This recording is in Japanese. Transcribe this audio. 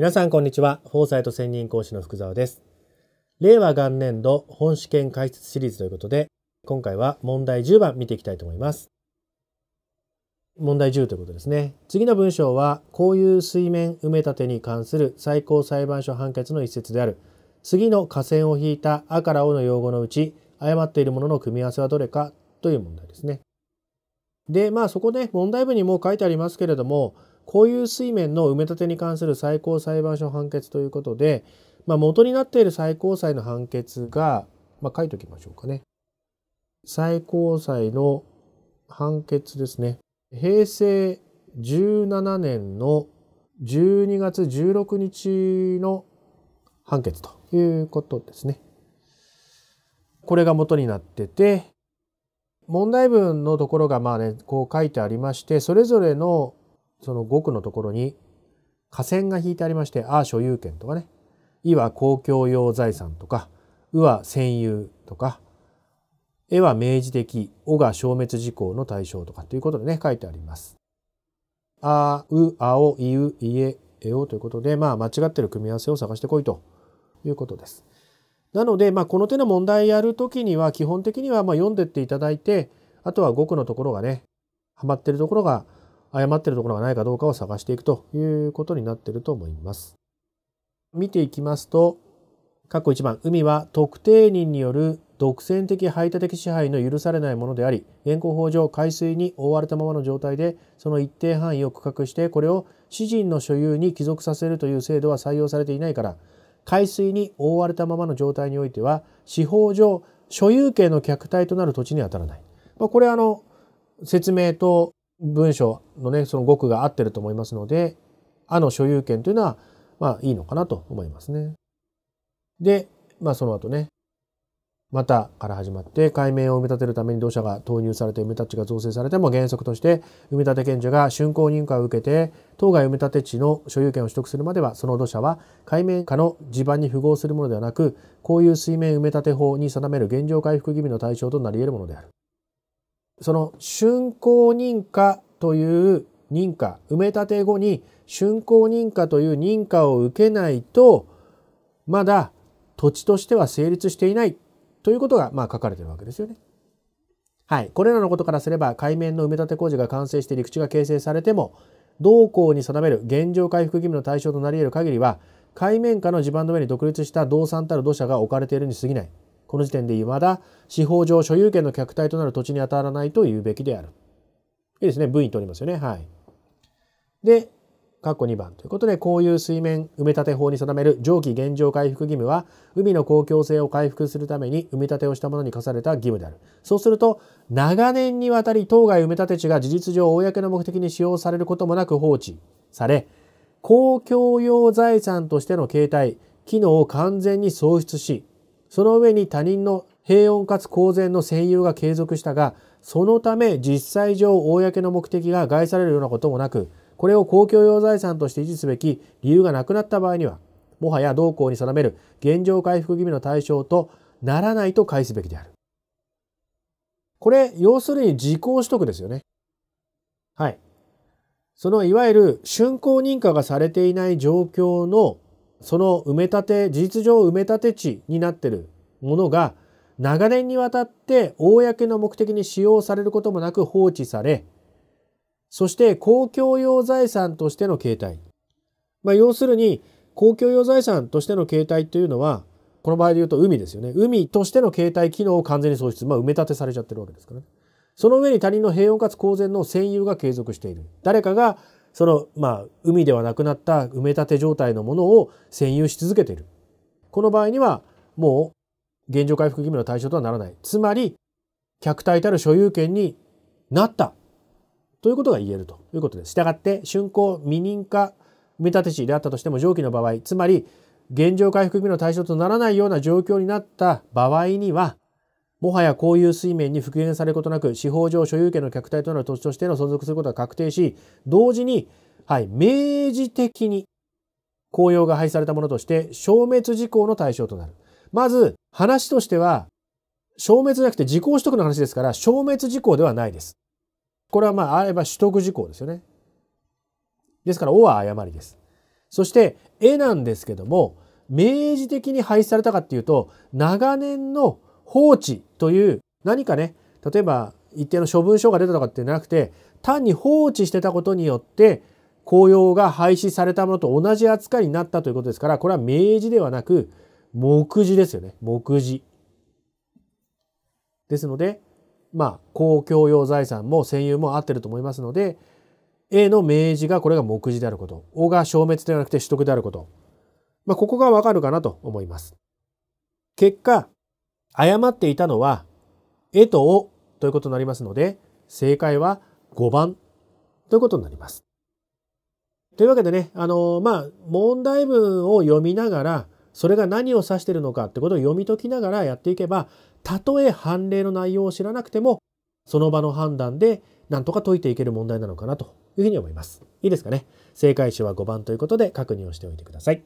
皆さんこんにちは。法サイト専任講師の福沢です。令和元年度本試験解説シリーズということで、今回は問題10番見ていきたいと思います。問題10ということですね。次の文章は、こういう水面埋め立てに関する最高裁判所判決の一節である。次の下線を引いたあからおの用語のうち、誤っているものの組み合わせはどれかという問題ですね。で、まあそこで問題文にも書いてありますけれども、こういう水面の埋め立てに関する最高裁判所判決ということで、まあ、元になっている最高裁の判決が、まあ、書いておきましょうかね。最高裁の判決ですね。平成17年の12月16日の判決ということですね。これが元になってて、問題文のところがまあね、こう書いてありまして、それぞれのその5区のところに河川が引いてありまして、あ所有権とかね、いは公共用財産とか、うは占有とか、え」は明示的、おが消滅事項の対象とかということでね、書いてあります。あ、う、あお、いう、いえ、えおということで、まあ、間違ってる組み合わせを探してこいということです。なので、まあ、この手の問題やるときには、基本的にはまあ読んでっていただいて、あとは語句のところがね、はまってるところが誤ってるところがないかどうかを探していくということになってると思います。見ていきますと、括弧1番、海は特定人による独占的排他的支配の許されないものであり、現行法上海水に覆われたままの状態で、その一定範囲を区画して、これを私人の所有に帰属させるという制度は採用されていないから、海水に覆われたままの状態においては、司法上所有権の客体となる土地に当たらない。まあ、これあの、説明と文章のねその語句が合ってると思いますので「あ」の所有権というのはまあいいのかなと思いますね。で、まあ、その後ね「また」から始まって海面を埋め立てるために土砂が投入されて埋め立地が造成されても原則として埋め立て権者が竣工認可を受けて当該埋め立て地の所有権を取得するまではその土砂は海面下の地盤に符合するものではなくこういう水面埋め立て法に定める現状回復義務の対象となり得るものである。その竣工認可という認可埋め立て後に竣工認可という認可を受けないとまだ土地としては成立していないということがまあ書かれてるわけですよね。はい、これらのことからすれば海面の埋め立て工事が完成して陸地が形成されても同行に定める現状回復義務の対象となり得る限りは海面下の地盤の上に独立した動産たる土砂が置かれているに過ぎないこの時点で未だ司法上所有権の客体となる土地に当たらないと言うべきである。いいですね。文にとりますよね。はい。で、括弧2番ということで、こういう水面埋め立て法に定める上記現状回復義務は、海の公共性を回復するために埋め立てをしたものに課された義務である。そうすると、長年にわたり当該埋め立て地が事実上公の目的に使用されることもなく放置され、公共用財産としての形態、機能を完全に喪失し、その上に他人の平穏かつ公然の占有が継続したが、そのため実際上公の目的が害されるようなこともなく、これを公共用財産として維持すべき理由がなくなった場合には、もはや同行に定める現状回復義務の対象とならないと返すべきである。これ、要するに時効取得ですよね。はい。そのいわゆる竣工認可がされていない状況のその埋め立て事実上埋め立て地になってるものが長年にわたって公の目的に使用されることもなく放置されそして公共用財産としての形態、まあ、要するに公共用財産としての形態というのはこの場合で言うと海ですよね海としての形態機能を完全に喪失、まあ、埋め立てされちゃってるわけですからねその上に他人の平穏かつ公然の占有が継続している誰かがその、まあ、海ではなくなった埋め立て状態のものを占有し続けている。この場合には、もう現状回復義務の対象とはならない。つまり、客体たる所有権になったということが言えるということです。したがって、竣工未認可埋め立て地であったとしても上記の場合、つまり、現状回復義務の対象とならないような状況になった場合には、もはやこういう水面に復元されることなく、司法上所有権の客体となる土地としての存続することが確定し、同時に、はい、明示的に公用が廃止されたものとして消滅事項の対象となる。まず、話としては、消滅じゃなくて時効取得の話ですから、消滅事項ではないです。これはまあ、あれば取得事項ですよね。ですから、おは誤りです。そして、絵なんですけども、明示的に廃止されたかっていうと、長年の放置という何かね、例えば一定の処分書が出たとかってなくて、単に放置してたことによって、公用が廃止されたものと同じ扱いになったということですから、これは明示ではなく、目次ですよね。目次。ですので、まあ、公共用財産も占有も合ってると思いますので、A の明示がこれが目次であること。O が消滅ではなくて取得であること。まあ、ここがわかるかなと思います。結果、誤っていたのは、えとおということになりますので、正解は5番ということになります。というわけでね、あのまあ、問題文を読みながら、それが何を指しているのかってことを読み解きながらやっていけば、たとえ判例の内容を知らなくても、その場の判断で何とか解いていける問題なのかなというふうに思います。いいですかね。正解詞は5番ということで確認をしておいてください。